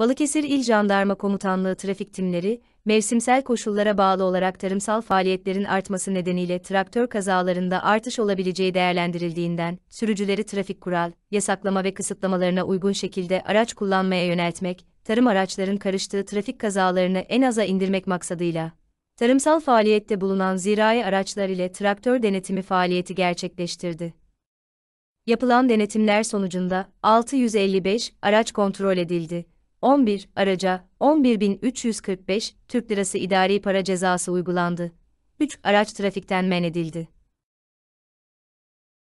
Balıkesir İl Jandarma Komutanlığı trafik timleri, mevsimsel koşullara bağlı olarak tarımsal faaliyetlerin artması nedeniyle traktör kazalarında artış olabileceği değerlendirildiğinden, sürücüleri trafik kural, yasaklama ve kısıtlamalarına uygun şekilde araç kullanmaya yöneltmek, tarım araçların karıştığı trafik kazalarını en aza indirmek maksadıyla, tarımsal faaliyette bulunan zirai araçlar ile traktör denetimi faaliyeti gerçekleştirdi. Yapılan denetimler sonucunda 655 araç kontrol edildi. 11 araca 11.345 Türk Lirası idari para cezası uygulandı. 3 araç trafikten men edildi.